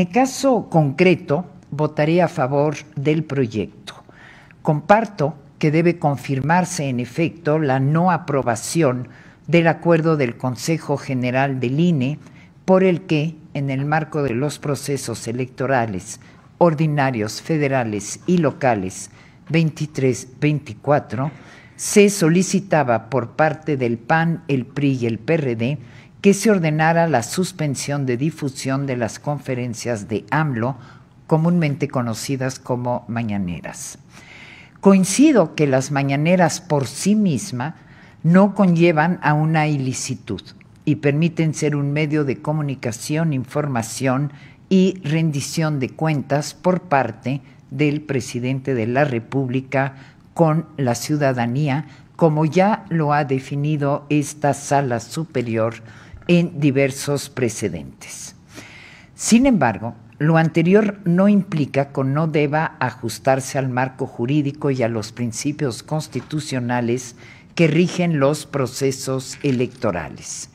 el caso concreto, votaré a favor del proyecto. Comparto que debe confirmarse, en efecto, la no aprobación del acuerdo del Consejo General del INE, por el que, en el marco de los procesos electorales ordinarios federales y locales 23-24, se solicitaba por parte del PAN, el PRI y el PRD que se ordenara la suspensión de difusión de las conferencias de AMLO, comúnmente conocidas como mañaneras. Coincido que las mañaneras por sí misma no conllevan a una ilicitud y permiten ser un medio de comunicación, información y rendición de cuentas por parte del presidente de la República con la ciudadanía, como ya lo ha definido esta sala superior en diversos precedentes. Sin embargo, lo anterior no implica que no deba ajustarse al marco jurídico y a los principios constitucionales que rigen los procesos electorales.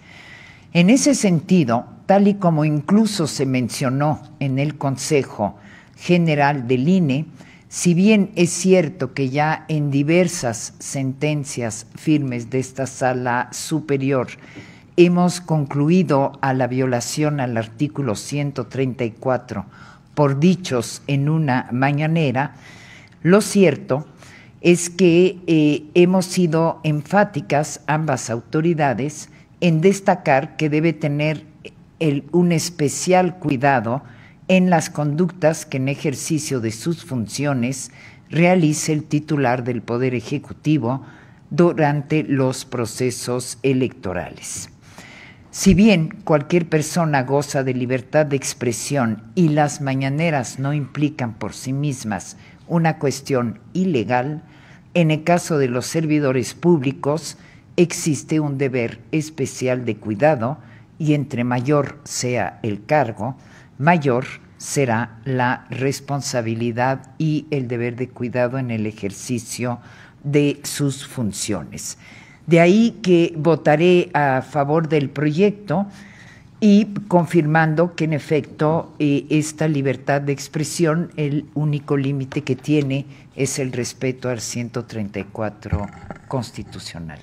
En ese sentido, tal y como incluso se mencionó en el Consejo General del INE, si bien es cierto que ya en diversas sentencias firmes de esta sala superior hemos concluido a la violación al artículo 134 por dichos en una mañanera, lo cierto es que eh, hemos sido enfáticas ambas autoridades en destacar que debe tener eh, un especial cuidado en las conductas que en ejercicio de sus funciones realice el titular del Poder Ejecutivo durante los procesos electorales. Si bien cualquier persona goza de libertad de expresión y las mañaneras no implican por sí mismas una cuestión ilegal, en el caso de los servidores públicos existe un deber especial de cuidado y entre mayor sea el cargo, mayor será la responsabilidad y el deber de cuidado en el ejercicio de sus funciones. De ahí que votaré a favor del proyecto y confirmando que en efecto eh, esta libertad de expresión, el único límite que tiene es el respeto al 134 constitucional.